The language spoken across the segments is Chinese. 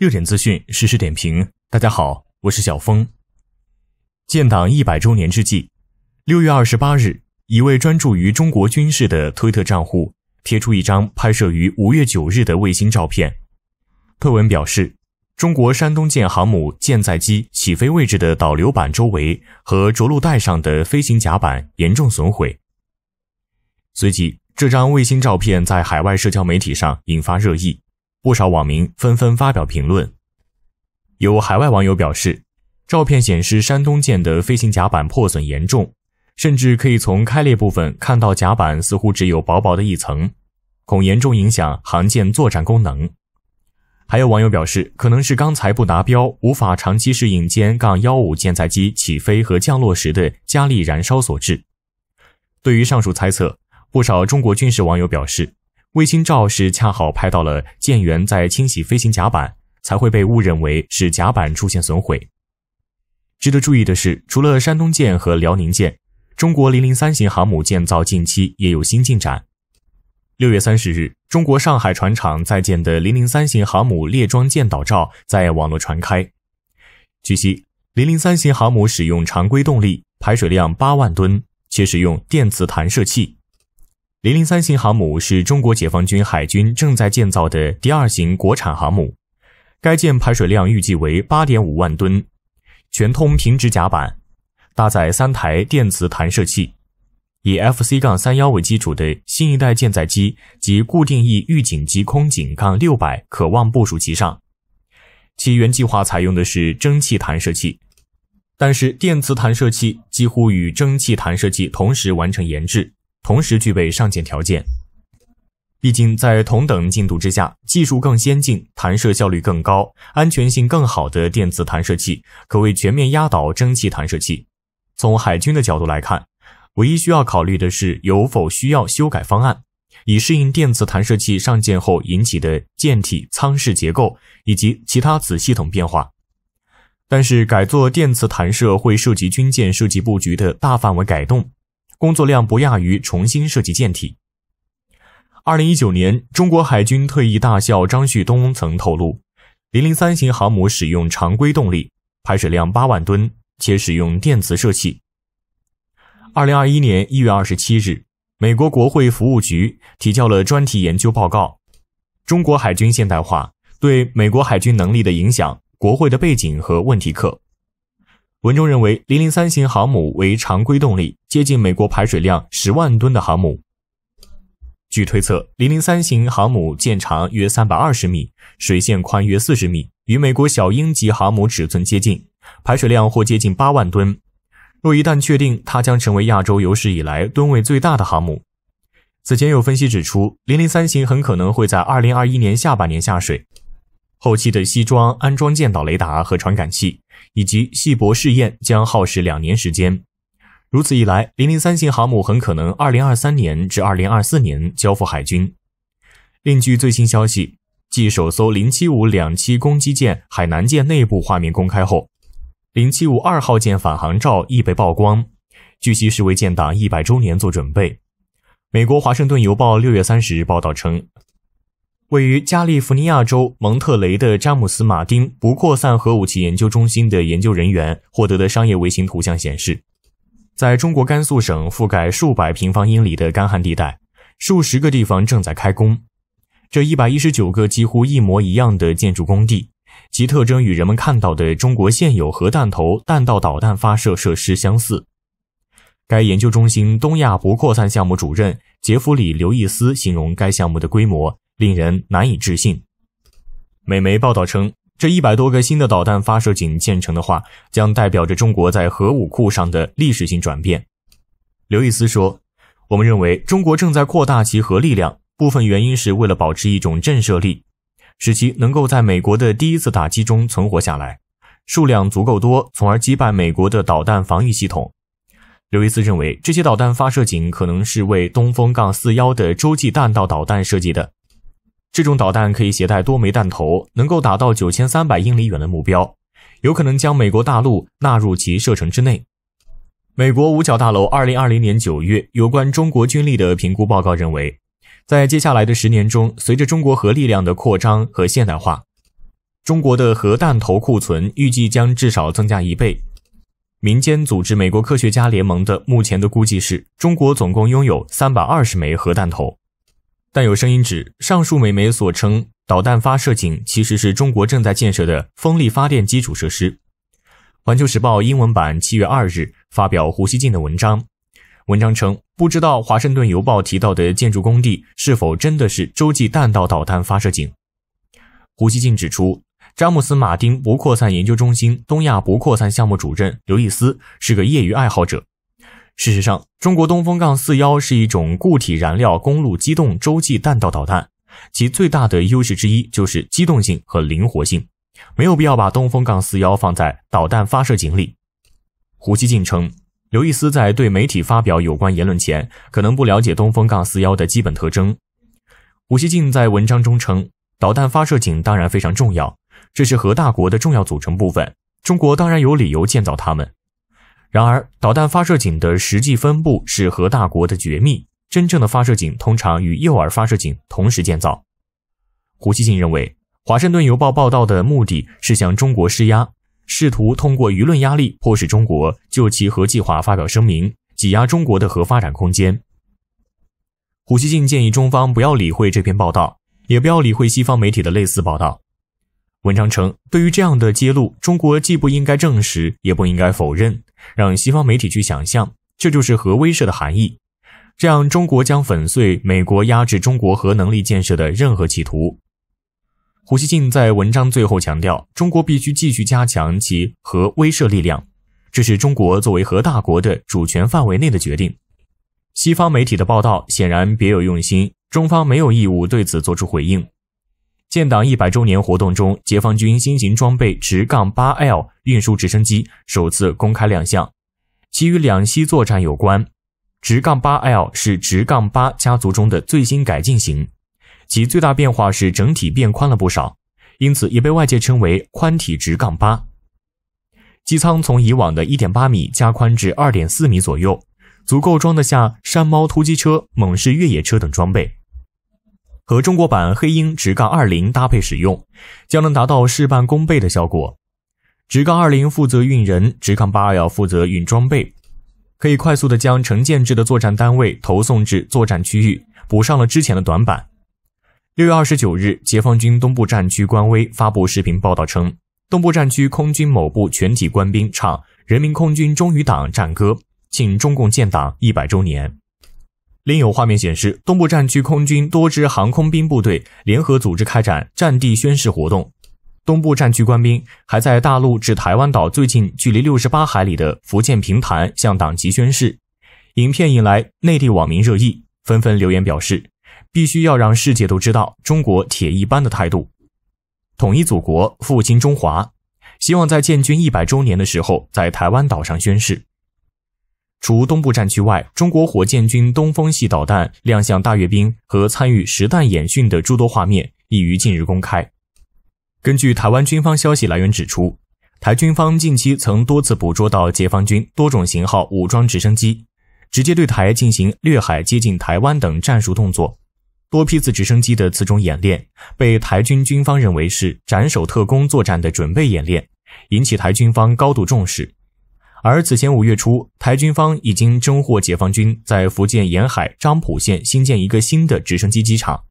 热点资讯实时点评，大家好，我是小峰。建党一百周年之际，六月二十八日，一位专注于中国军事的推特账户贴出一张拍摄于五月九日的卫星照片。推文表示，中国山东舰航母舰载机起飞位置的导流板周围和着陆带上的飞行甲板严重损毁。随即，这张卫星照片在海外社交媒体上引发热议。不少网民纷纷发表评论，有海外网友表示，照片显示山东舰的飞行甲板破损严重，甚至可以从开裂部分看到甲板似乎只有薄薄的一层，恐严重影响航舰作战功能。还有网友表示，可能是钢材不达标，无法长期适应歼杠幺五舰载机起飞和降落时的加力燃烧所致。对于上述猜测，不少中国军事网友表示。卫星照是恰好拍到了舰员在清洗飞行甲板，才会被误认为是甲板出现损毁。值得注意的是，除了山东舰和辽宁舰，中国零零三型航母建造近期也有新进展。六月三十日，中国上海船厂在建的零零三型航母列装舰岛照在网络传开。据悉，零零三型航母使用常规动力，排水量八万吨，且使用电磁弹射器。零零三型航母是中国解放军海军正在建造的第二型国产航母。该舰排水量预计为八点五万吨，全通平直甲板，搭载三台电磁弹射器，以 FC- 杠三幺为基础的新一代舰载机及固定翼预警机空警杠六百可望部署其上。其原计划采用的是蒸汽弹射器，但是电磁弹射器几乎与蒸汽弹射器同时完成研制。同时具备上舰条件。毕竟，在同等进度之下，技术更先进、弹射效率更高、安全性更好的电磁弹射器，可谓全面压倒蒸汽弹射器。从海军的角度来看，唯一需要考虑的是有否需要修改方案，以适应电磁弹射器上舰后引起的舰体舱室结构以及其他子系统变化。但是，改做电磁弹射会涉及军舰设计布局的大范围改动。工作量不亚于重新设计舰体。二零一九年，中国海军退役大校张旭东曾透露，零零三型航母使用常规动力，排水量八万吨，且使用电磁射器。二零二一年一月二十七日，美国国会服务局提交了专题研究报告《中国海军现代化对美国海军能力的影响：国会的背景和问题课》，文中认为零零三型航母为常规动力。接近美国排水量十万吨的航母。据推测，零零三型航母舰长约三百二十米，水线宽约四十米，与美国小鹰级航母尺寸接近，排水量或接近八万吨。若一旦确定，它将成为亚洲有史以来吨位最大的航母。此前有分析指出，零零三型很可能会在二零二一年下半年下水，后期的西装、安装舰岛雷达和传感器，以及系泊试验将耗时两年时间。如此一来，零零三型航母很可能二零二三年至二零二四年交付海军。另据最新消息，继首艘零七五两栖攻击舰“海南舰”内部画面公开后，零七五二号舰返航照亦被曝光。据悉，是为建党一百周年做准备。美国《华盛顿邮报》六月三十日报道称，位于加利福尼亚州蒙特雷的詹姆斯·马丁不扩散核武器研究中心的研究人员获得的商业卫星图像显示。在中国甘肃省覆盖数百平方英里的干旱地带，数十个地方正在开工。这一百一十九个几乎一模一样的建筑工地，其特征与人们看到的中国现有核弹头弹道导弹发射设施相似。该研究中心东亚不扩散项目主任杰弗里·刘易斯形容该项目的规模令人难以置信。美媒报道称。这一百多个新的导弹发射井建成的话，将代表着中国在核武库上的历史性转变。刘易斯说：“我们认为中国正在扩大其核力量，部分原因是为了保持一种震慑力，使其能够在美国的第一次打击中存活下来，数量足够多，从而击败美国的导弹防御系统。”刘易斯认为，这些导弹发射井可能是为东风杠四幺的洲际弹道导弹设计的。这种导弹可以携带多枚弹头，能够达到九千三百英里远的目标，有可能将美国大陆纳入其射程之内。美国五角大楼二零二零年九月有关中国军力的评估报告认为，在接下来的十年中，随着中国核力量的扩张和现代化，中国的核弹头库存预计将至少增加一倍。民间组织美国科学家联盟的目前的估计是，中国总共拥有三百二十枚核弹头。但有声音指，上述美媒所称导弹发射井，其实是中国正在建设的风力发电基础设施。《环球时报》英文版七月二日发表胡锡进的文章，文章称，不知道《华盛顿邮报》提到的建筑工地是否真的是洲际弹道导弹发射井。胡锡进指出，詹姆斯·马丁不扩散研究中心东亚不扩散项目主任刘易斯是个业余爱好者。事实上，中国东风杠 -41 是一种固体燃料公路机动洲际弹道导弹，其最大的优势之一就是机动性和灵活性。没有必要把东风杠 -41 放在导弹发射井里。胡锡进称，刘易斯在对媒体发表有关言论前，可能不了解东风杠 -41 的基本特征。胡锡进在文章中称，导弹发射井当然非常重要，这是核大国的重要组成部分，中国当然有理由建造它们。然而，导弹发射井的实际分布是核大国的绝密。真正的发射井通常与诱饵发射井同时建造。胡锡进认为，华盛顿邮报报道的目的是向中国施压，试图通过舆论压力迫使中国就其核计划发表声明，挤压中国的核发展空间。胡锡进建议中方不要理会这篇报道，也不要理会西方媒体的类似报道。文章称，对于这样的揭露，中国既不应该证实，也不应该否认。让西方媒体去想象，这就是核威慑的含义。这样，中国将粉碎美国压制中国核能力建设的任何企图。胡锡进在文章最后强调，中国必须继续加强其核威慑力量，这是中国作为核大国的主权范围内的决定。西方媒体的报道显然别有用心，中方没有义务对此作出回应。建党一百周年活动中，解放军新型装备直杠八 L 运输直升机首次公开亮相，其与两栖作战有关。直杠八 L 是直杠八家族中的最新改进型，其最大变化是整体变宽了不少，因此也被外界称为“宽体直杠八”。机舱从以往的一点八米加宽至二点四米左右，足够装得下山猫突击车、猛士越野车等装备。和中国版黑鹰直杠二零搭配使用，将能达到事半功倍的效果。直杠二零负责运人，直杠八二幺负责运装备，可以快速的将成建制的作战单位投送至作战区域，补上了之前的短板。六月二十九日，解放军东部战区官微发布视频报道称，东部战区空军某部全体官兵唱《人民空军忠于党》战歌，庆中共建党一百周年。另有画面显示，东部战区空军多支航空兵部队联合组织开展战地宣誓活动。东部战区官兵还在大陆至台湾岛最近距离六十八海里的福建平潭向党旗宣誓。影片引来内地网民热议，纷纷留言表示：“必须要让世界都知道中国铁一般的态度，统一祖国，复兴中华。”希望在建军一百周年的时候，在台湾岛上宣誓。除东部战区外，中国火箭军东风系导弹亮相大阅兵和参与实弹演训的诸多画面已于近日公开。根据台湾军方消息来源指出，台军方近期曾多次捕捉到解放军多种型号武装直升机，直接对台进行掠海接近台湾等战术动作。多批次直升机的此种演练，被台军军方认为是斩首特工作战的准备演练，引起台军方高度重视。而此前五月初，台军方已经征获解放军在福建沿海漳浦县新建一个新的直升机机场，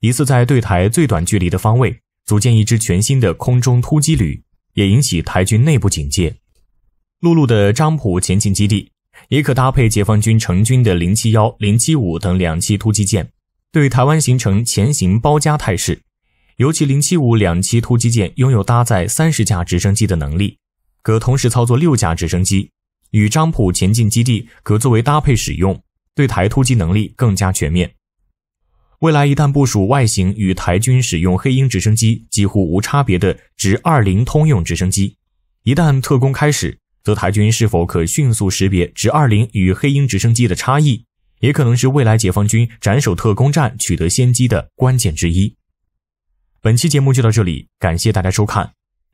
疑似在对台最短距离的方位组建一支全新的空中突击旅，也引起台军内部警戒。陆路的漳浦前进基地，也可搭配解放军成军的零七幺、零七五等两栖突击舰，对台湾形成前行包夹态势。尤其零七五两栖突击舰拥有搭载三十架直升机的能力。可同时操作六架直升机，与漳浦前进基地可作为搭配使用，对台突击能力更加全面。未来一旦部署外形与台军使用黑鹰直升机几乎无差别的直二零通用直升机，一旦特工开始，则台军是否可迅速识别直二零与黑鹰直升机的差异，也可能是未来解放军斩首特工战取得先机的关键之一。本期节目就到这里，感谢大家收看。